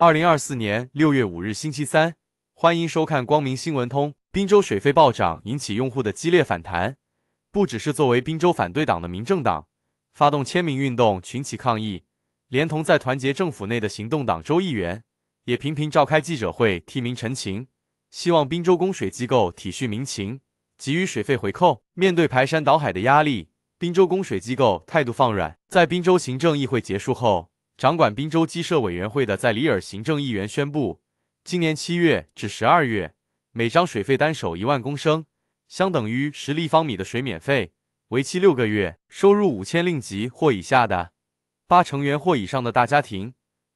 二零二四年六月五日星期三，欢迎收看《光明新闻通》。滨州水费暴涨引起用户的激烈反弹，不只是作为滨州反对党的民政党发动签名运动、群起抗议，连同在团结政府内的行动党州议员也频频召开记者会替民陈情，希望滨州供水机构体恤民情，给予水费回扣。面对排山倒海的压力，滨州供水机构态度放软，在滨州行政议会结束后。掌管滨州鸡舍委员会的在里尔行政议员宣布，今年七月至十二月，每张水费单手一万公升，相等于十立方米的水免费，为期六个月。收入五千令吉或以下的八成员或以上的大家庭，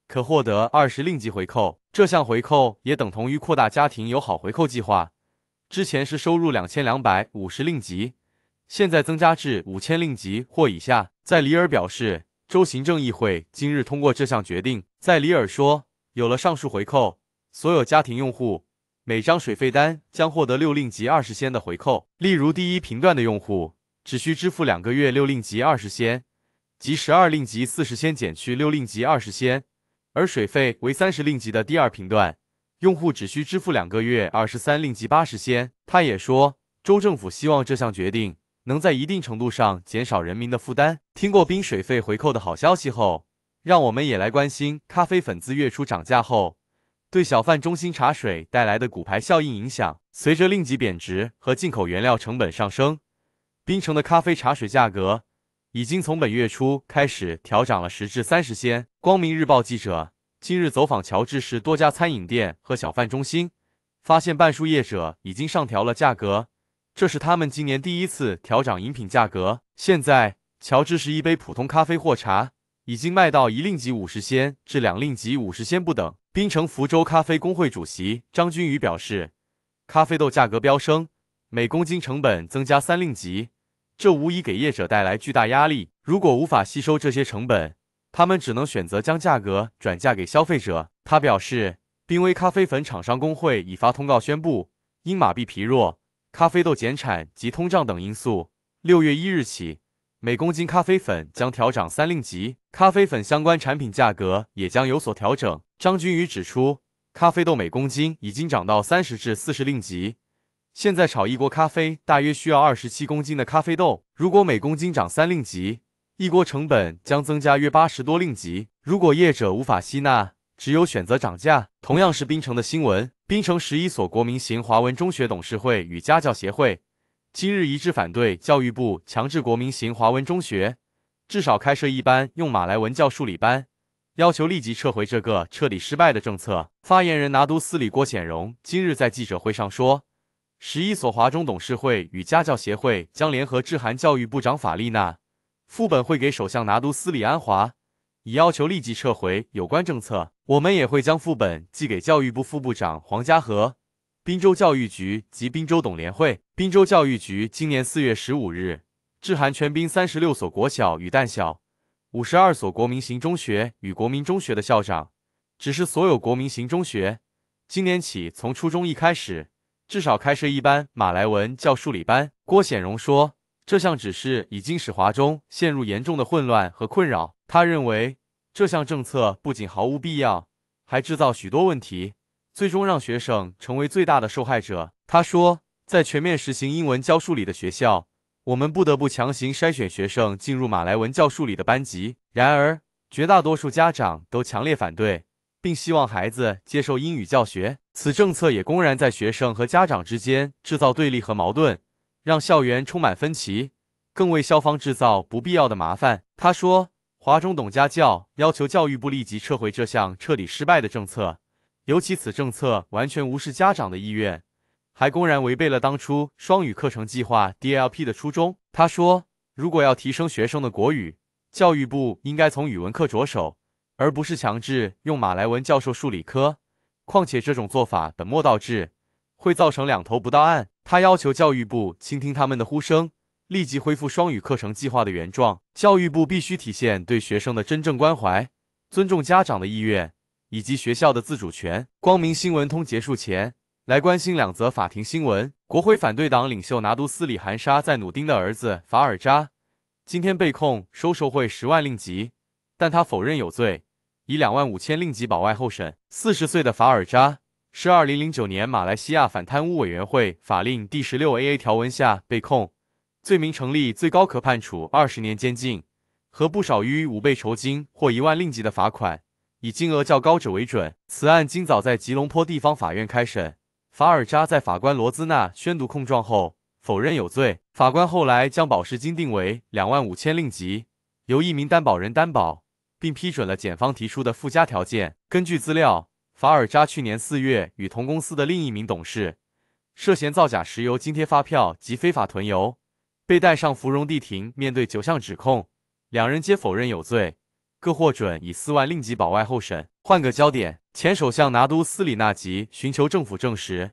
可获得二十令吉回扣。这项回扣也等同于扩大家庭友好回扣计划，之前是收入两千两百五十令吉，现在增加至五千令吉或以下。在里尔表示。州行政议会今日通过这项决定。在里尔说，有了上述回扣，所有家庭用户每张水费单将获得六令吉二十仙的回扣。例如，第一频段的用户只需支付两个月六令吉二十仙，即十二令吉四十仙减去六令吉二十仙，而水费为三十令吉的第二频段用户只需支付两个月二十三令吉八十仙。他也说，州政府希望这项决定。能在一定程度上减少人民的负担。听过冰水费回扣的好消息后，让我们也来关心咖啡粉自月初涨价后对小贩中心茶水带来的骨牌效应影响。随着令吉贬值和进口原料成本上升，槟城的咖啡茶水价格已经从本月初开始调涨了十至三十仙。光明日报记者今日走访乔治市多家餐饮店和小贩中心，发现半数业者已经上调了价格。这是他们今年第一次调涨饮品价格。现在，乔治是一杯普通咖啡或茶，已经卖到一令吉五十仙至两令吉五十仙不等。槟城福州咖啡工会主席张君宇表示，咖啡豆价格飙升，每公斤成本增加三令吉，这无疑给业者带来巨大压力。如果无法吸收这些成本，他们只能选择将价格转嫁给消费者。他表示，濒危咖啡粉厂商工会已发通告宣布，因马痹疲弱。咖啡豆减产及通胀等因素，六月一日起，每公斤咖啡粉将调涨三令级，咖啡粉相关产品价格也将有所调整。张君宇指出，咖啡豆每公斤已经涨到三十至四十令级，现在炒一锅咖啡大约需要二十七公斤的咖啡豆，如果每公斤涨三令级，一锅成本将增加约八十多令级。如果业者无法吸纳，只有选择涨价。同样是槟城的新闻，槟城十一所国民型华文中学董事会与家教协会今日一致反对教育部强制国民型华文中学至少开设一班用马来文教数理班，要求立即撤回这个彻底失败的政策。发言人拿督斯里郭显荣今日在记者会上说，十一所华中董事会与家教协会将联合致函教育部长法丽娜，副本会给首相拿督斯里安华。已要求立即撤回有关政策，我们也会将副本寄给教育部副部长黄家和、滨州教育局及滨州董联会。滨州教育局今年四月十五日致函全滨三十六所国小与淡小、五十二所国民型中学与国民中学的校长，只是所有国民型中学今年起从初中一开始至少开设一班马来文教数理班。郭显荣说。这项指示已经使华中陷入严重的混乱和困扰。他认为这项政策不仅毫无必要，还制造许多问题，最终让学生成为最大的受害者。他说，在全面实行英文教数理的学校，我们不得不强行筛选学生进入马来文教数理的班级。然而，绝大多数家长都强烈反对，并希望孩子接受英语教学。此政策也公然在学生和家长之间制造对立和矛盾。让校园充满分歧，更为校方制造不必要的麻烦。他说：“华中董家教要求教育部立即撤回这项彻底失败的政策，尤其此政策完全无视家长的意愿，还公然违背了当初双语课程计划 DLP 的初衷。”他说：“如果要提升学生的国语，教育部应该从语文课着手，而不是强制用马来文教授数理科。况且这种做法本末倒置，会造成两头不到岸。”他要求教育部倾听他们的呼声，立即恢复双语课程计划的原状。教育部必须体现对学生的真正关怀，尊重家长的意愿以及学校的自主权。光明新闻通结束前来关心两则法庭新闻：国会反对党领袖拿督斯里含沙在努丁的儿子法尔扎今天被控收受贿十万令吉，但他否认有罪，以两万五千令吉保外候审。四十岁的法尔扎。是2009年马来西亚反贪污委员会法令第 16A A 条文下被控，罪名成立，最高可判处二十年监禁和不少于五倍酬金或一万令吉的罚款，以金额较高者为准。此案今早在吉隆坡地方法院开审，法尔扎在法官罗兹纳宣读控状后否认有罪。法官后来将保释金定为两万五千令吉，由一名担保人担保，并批准了检方提出的附加条件。根据资料。法尔扎去年四月与同公司的另一名董事涉嫌造假石油津贴发票及非法囤油，被带上芙蓉地庭面对九项指控，两人皆否认有罪，各获准以四万令吉保外候审。换个焦点，前首相拿督斯里纳吉寻求政府证实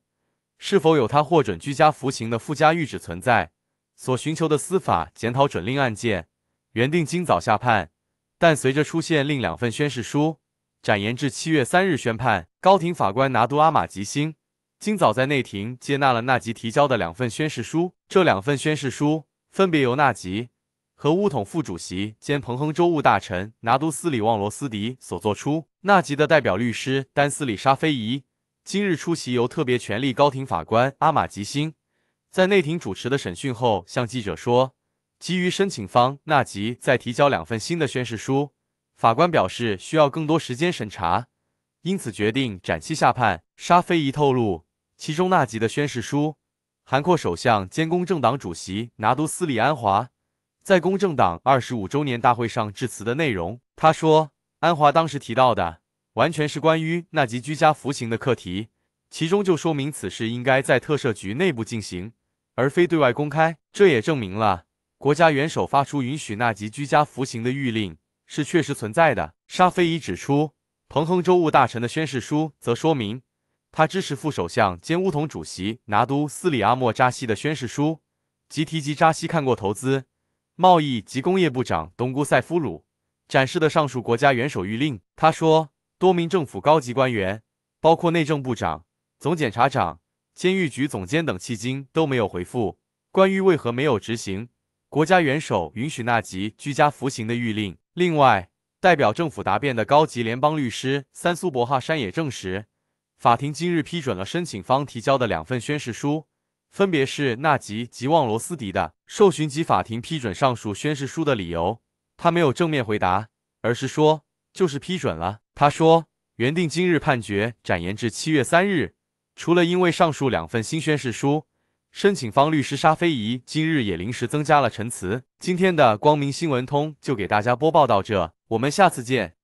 是否有他获准居家服刑的附加谕旨存在，所寻求的司法检讨准令案件原定今早下判，但随着出现另两份宣誓书。展延至七月三日宣判。高庭法官拿督阿玛吉星今早在内庭接纳了纳吉提交的两份宣誓书，这两份宣誓书分别由纳吉和乌统副主席兼彭亨州务大臣拿督斯里旺罗斯迪所作出。纳吉的代表律师丹斯里沙非仪今日出席由特别权力高庭法官阿玛吉星在内庭主持的审讯后，向记者说：“基于申请方纳吉再提交两份新的宣誓书。”法官表示需要更多时间审查，因此决定展期下判。沙菲仪透露，其中纳吉的宣誓书，韩括首相兼公正党主席拿督斯里安华在公正党二十五周年大会上致辞的内容。他说，安华当时提到的完全是关于纳吉居家服刑的课题，其中就说明此事应该在特赦局内部进行，而非对外公开。这也证明了国家元首发出允许纳吉居家服刑的谕令。是确实存在的。沙菲伊指出，彭亨州务大臣的宣誓书则说明他支持副首相兼乌统主席拿督斯里阿莫扎西的宣誓书，即提及扎西看过投资、贸易及工业部长东姑塞夫鲁展示的上述国家元首谕令。他说，多名政府高级官员，包括内政部长、总检察长、监狱局总监等，迄今都没有回复关于为何没有执行国家元首允许纳吉居家服刑的谕令。另外，代表政府答辩的高级联邦律师三苏博哈山也证实，法庭今日批准了申请方提交的两份宣誓书，分别是纳吉吉旺罗斯迪的。受询及法庭批准上述宣誓书的理由，他没有正面回答，而是说就是批准了。他说，原定今日判决展延至七月三日，除了因为上述两份新宣誓书。申请方律师沙菲怡今日也临时增加了陈词。今天的光明新闻通就给大家播报到这，我们下次见。